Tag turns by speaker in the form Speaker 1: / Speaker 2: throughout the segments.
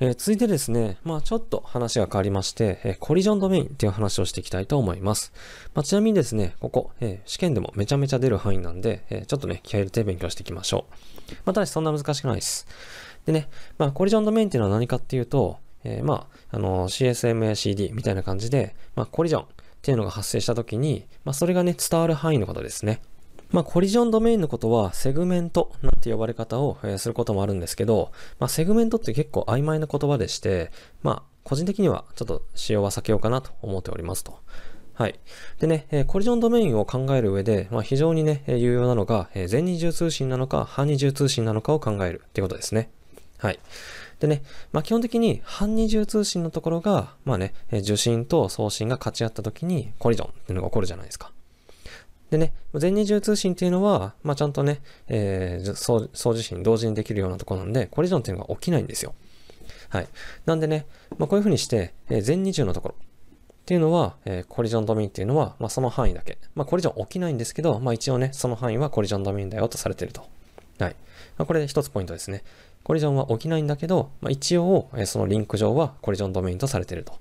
Speaker 1: えー、続いてですね、まあちょっと話が変わりまして、えー、コリジョンドメインっていう話をしていきたいと思います。まあ、ちなみにですね、ここ、えー、試験でもめちゃめちゃ出る範囲なんで、えちょっとね、気合入れて勉強していきましょう。まあ、ただしそんな難しくないです。でね、まあコリジョンドメインっていうのは何かっていうと、えまあ、あの CSMACD みたいな感じで、まあコリジョンっていうのが発生した時に、まあそれがね、伝わる範囲のことですね。まあ、コリジョンドメインのことは、セグメントなんて呼ばれ方を、えすることもあるんですけど、まあ、セグメントって結構曖昧な言葉でして、まあ、個人的にはちょっと使用は避けようかなと思っておりますと。はい。でね、えコリジョンドメインを考える上で、まあ、非常にね、え有用なのが、えー、二重通信なのか、半二重通信なのかを考えるっていうことですね。はい。でね、まあ、基本的に半二重通信のところが、まあね、受信と送信が勝ち合った時にコリジョンっていうのが起こるじゃないですか。でね、全20通信っていうのは、まあ、ちゃんとね、えー、送受信同時にできるようなとこなんで、コリジョンっていうのが起きないんですよ。はい。なんでね、まあ、こういうふうにして、えー、全20のところっていうのは、えー、コリジョンドミンっていうのは、まあ、その範囲だけ。まあ、コリジョン起きないんですけど、まあ、一応ね、その範囲はコリジョンドミンだよとされてると。はい。まあ、これで一つポイントですね。コリジョンは起きないんだけど、まあ、一応、えー、そのリンク上はコリジョンドメインとされてると。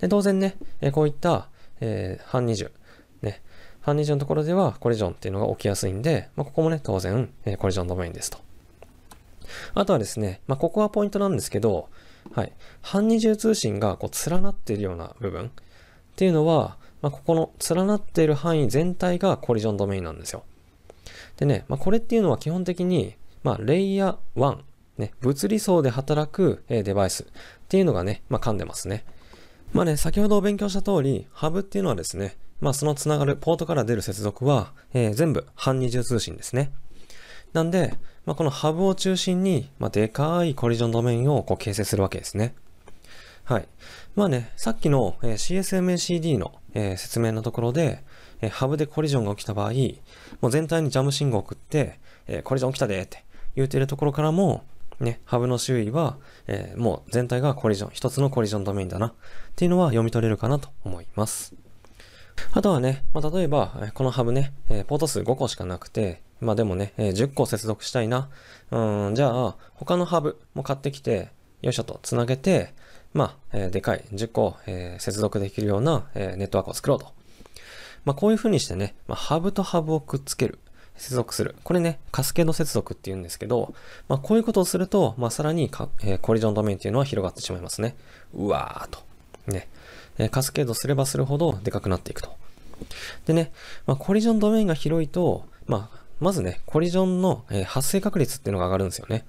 Speaker 1: で、当然ね、えー、こういった、えー、半20。半日のところではコリジョンっていうのが起きやすいんで、まあ、ここもね、当然、えー、コリジョンドメインですと。あとはですね、まあ、ここはポイントなんですけど、はい。半二重通信がこう連なっているような部分っていうのは、まあ、ここの連なっている範囲全体がコリジョンドメインなんですよ。でね、まあ、これっていうのは基本的に、まあ、レイヤー1、ね、物理層で働く、えデバイスっていうのがね、まあ、噛んでますね。まあね、先ほどお勉強した通り、ハブっていうのはですね、まあ、そのつながるポートから出る接続は、えー、全部半二重通信ですね。なんで、まあ、このハブを中心に、まあ、でかいコリジョンドメインをこう形成するわけですね。はい。まあね、さっきの、え CSMACD の、え説明のところで、えハブでコリジョンが起きた場合、もう全体にジャム信号を送って、えコリジョン起きたでって言ってるところからも、ね、ハブの周囲は、えもう全体がコリジョン、一つのコリジョンドメインだなっていうのは読み取れるかなと思います。あとはね、まあ、例えば、このハブね、ポート数5個しかなくて、まあでもね、10個接続したいな。うん、じゃあ、他のハブも買ってきて、よいしょと繋げて、まあ、えでかい10個、え接続できるような、えネットワークを作ろうと。まあ、こういう風にしてね、まあ、ハブとハブをくっつける。接続する。これね、カスケード接続って言うんですけど、まあ、こういうことをすると、まあ、さらにか、えー、コリジョンドメインっていうのは広がってしまいますね。うわーと。ね。えカスケードすればするほどでかくなっていくと。でね、まあ、コリジョンドメインが広いと、まあ、まずね、コリジョンの、え発生確率っていうのが上がるんですよね。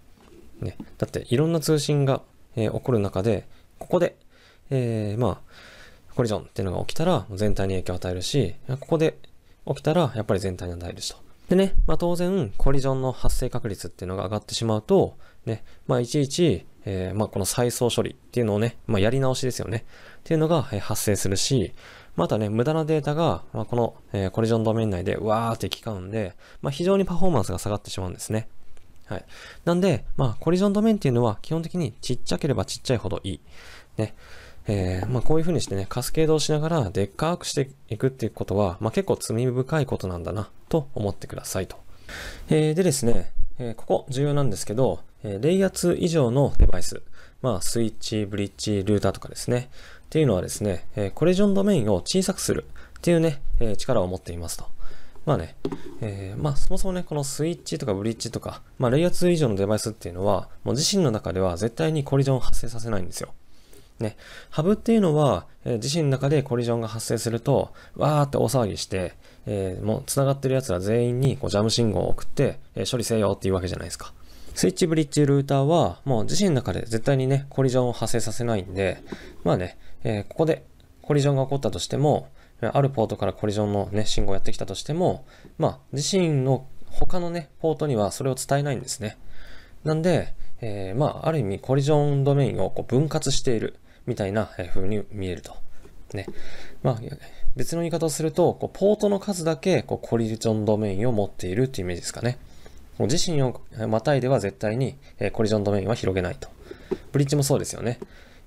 Speaker 1: ねだっていろんな通信が、え起こる中で、ここで、えー、まあ、コリジョンっていうのが起きたら全体に影響を与えるし、ここで起きたらやっぱり全体に与えるしと。でね、まあ当然、コリジョンの発生確率っていうのが上がってしまうと、ね、まあいちいち、えー、まあ、この再送処理っていうのをね、まあ、やり直しですよね。っていうのが発生するし、またね、無駄なデータが、まあ、この、えー、コリジョンドメイン内でわーって効きうんで、まあ、非常にパフォーマンスが下がってしまうんですね。はい。なんで、まあ、コリジョンドメインっていうのは基本的にちっちゃければちっちゃいほどいい。ね。えー、まあ、こういう風にしてね、カスケードをしながらでっかくしていくっていうことは、まあ、結構罪深いことなんだな、と思ってくださいと。えー、でですね、えー、ここ重要なんですけど、えー、レイヤー2以上のデバイス、まあ、スイッチ、ブリッジ、ルーターとかですね、っていうのはですね、えー、コレジョンドメインを小さくするっていうね、え力を持っていますと。まあね、えまあそもそもね、このスイッチとかブリッジとか、まあレイヤー2以上のデバイスっていうのは、もう自身の中では絶対にコリジョンを発生させないんですよ。ね、ハブっていうのは、えー、自身の中でコリジョンが発生すると、わーって大騒ぎして、えー、もう繋がってる奴ら全員にこうジャム信号を送って、えー、処理せよっていうわけじゃないですか。スイッチブリッジルーターは、もう自身の中で絶対にね、コリジョンを発生させないんで、まあね、えここでコリジョンが起こったとしても、あるポートからコリジョンのね、信号をやってきたとしても、まあ、自身の他のね、ポートにはそれを伝えないんですね。なんで、えまあ、ある意味コリジョンドメインをこう分割している。みたいな風に見えると。ね。まあ、別の言い方をすると、こうポートの数だけこうコリジョンドメインを持っているっていうイメージですかね。自身をまたいでは絶対に、えコリジョンドメインは広げないと。ブリッジもそうですよね。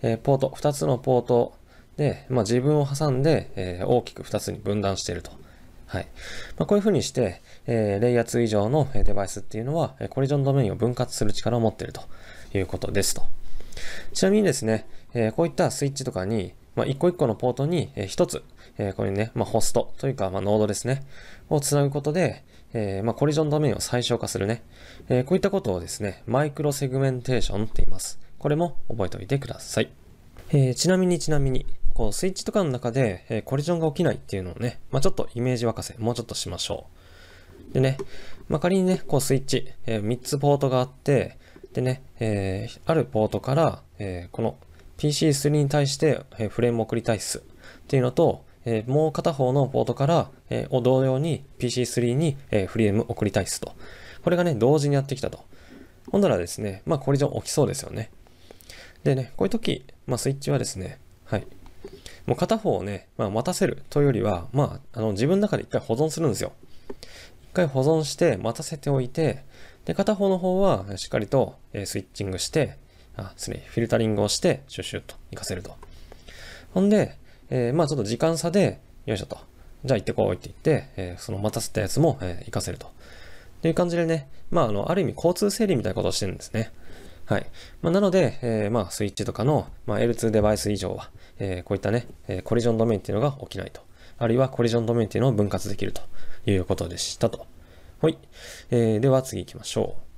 Speaker 1: えポート、2つのポートで、まあ、自分を挟んで、え大きく2つに分断していると。はい。まあ、こういうふうにして、えー、レイヤー2以上のデバイスっていうのは、コリジョンドメインを分割する力を持っているということですと。ちなみにですね、えこういったスイッチとかに、まあ、一個一個のポートに、えー、一つ、えー、こういうね、まあ、ホストというか、まあ、ノードですね、をつなぐことで、えー、まあ、コリジョンドメインを最小化するね、えー、こういったことをですね、マイクロセグメンテーションって言います。これも覚えておいてください。えー、ちなみにちなみに、こう、スイッチとかの中で、えー、コリジョンが起きないっていうのをね、まあ、ちょっとイメージ沸かせ、もうちょっとしましょう。でね、まあ、仮にね、こうスイッチ、えー、3つポートがあって、でね、えー、あるポートから、えー、この PC3 に対して、えフレームを送りたいっすっていうのと、えー、もう片方のポートから、えー、同様に PC3 に、えー、フレーム送りたいっすと。これがね、同時にやってきたと。ほんだらですね、まあ、コリジョン起きそうですよね。でね、こういう時、まあ、スイッチはですね、はい。もう片方をね、まあ、待たせるというよりは、まあ、あの、自分の中で一回保存するんですよ。一回保存して、待たせておいて、で、片方の方はしっかりとスイッチングして、あ、失礼、フィルタリングをして、シュッシュッと活かせると。ほんで、えー、まあちょっと時間差で、よいしょと。じゃあ行ってこいって言って、えー、その待たせたやつも、えー、活かせると。っていう感じでね、まああの、ある意味交通整理みたいなことをしてるんですね。はい。まあ、なので、えー、まあスイッチとかの、まあ、L2 デバイス以上は、えー、こういったね、えー、コリジョンドメインっていうのが起きないと。あるいはコリジョンドメインっていうのを分割できるということでしたと。はい。えー、では次行きましょう。